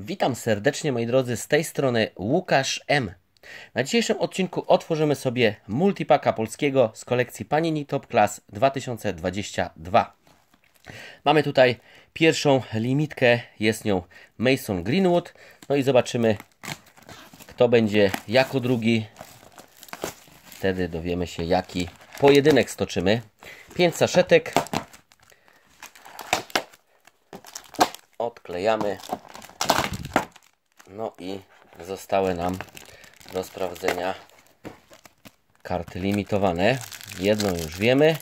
Witam serdecznie moi drodzy, z tej strony Łukasz M. Na dzisiejszym odcinku otworzymy sobie multipaka polskiego z kolekcji Panini Top Class 2022. Mamy tutaj pierwszą limitkę, jest nią Mason Greenwood. No i zobaczymy kto będzie jako drugi. Wtedy dowiemy się jaki pojedynek stoczymy. 5 saszetek. Odklejamy no i zostały nam do sprawdzenia karty limitowane. Jedną już wiemy,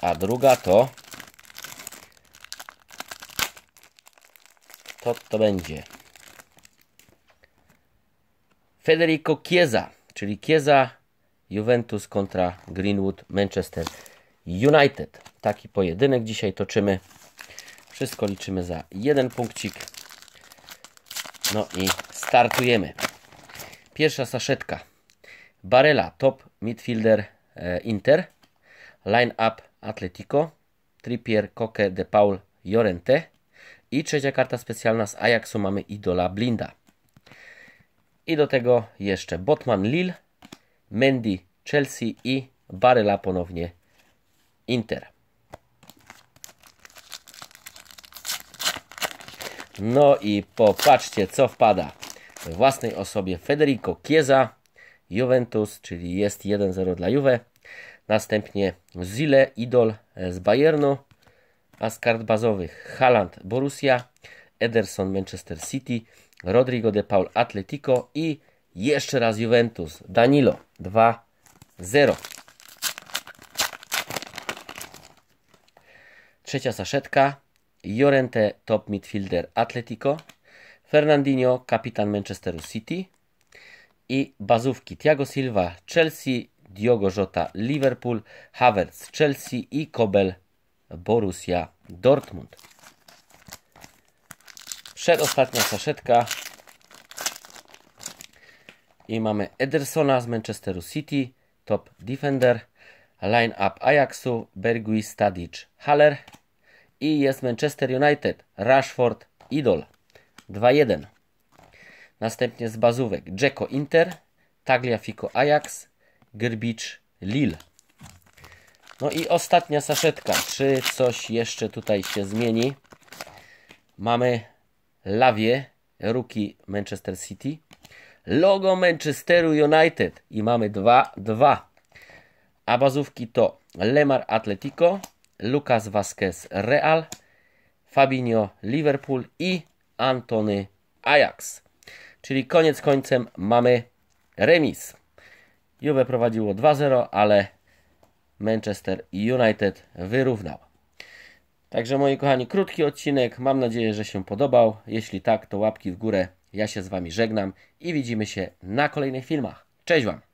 a druga to to to będzie Federico Chiesa, czyli Chiesa Juventus kontra Greenwood Manchester United. Taki pojedynek dzisiaj toczymy. Wszystko liczymy za jeden punkcik. No i startujemy. Pierwsza saszetka. Barela, top midfielder e, Inter. Line-up Atletico. Trippier, Koke, De Paul, Jorente. I trzecia karta specjalna z Ajaxu mamy Idola Blinda. I do tego jeszcze Botman Lille, Mendy Chelsea i Barela ponownie Inter. No i popatrzcie, co wpada. W własnej osobie Federico Chiesa, Juventus, czyli jest 1-0 dla Juve. Następnie Zile, Idol z Bayernu. A z kart bazowych Haaland, Borussia, Ederson, Manchester City, Rodrigo de Paul, Atletico i jeszcze raz Juventus, Danilo 2-0. Trzecia saszetka Llorente, top midfielder Atletico, Fernandinho, kapitan Manchesteru City i bazówki Thiago Silva, Chelsea, Diogo Jota, Liverpool, Havertz, Chelsea i Kobel, Borussia, Dortmund. Przedostatnia saszetka i mamy Edersona z Manchesteru City, top defender, line-up Ajaxu, Bergui, Stadic, Haller, i jest Manchester United. Rashford, idol. 2-1. Następnie z bazówek Dzeko Inter, Tagliafico Ajax, Grbicz Lille. No i ostatnia saszetka. Czy coś jeszcze tutaj się zmieni? Mamy Lawie, Ruki Manchester City, logo Manchesteru United i mamy 2-2. A bazówki to Lemar Atletico, Lucas Vazquez Real, Fabinho Liverpool i Antony Ajax. Czyli koniec końcem mamy remis. Juve prowadziło 2-0, ale Manchester United wyrównał. Także moi kochani, krótki odcinek. Mam nadzieję, że się podobał. Jeśli tak, to łapki w górę. Ja się z Wami żegnam i widzimy się na kolejnych filmach. Cześć Wam!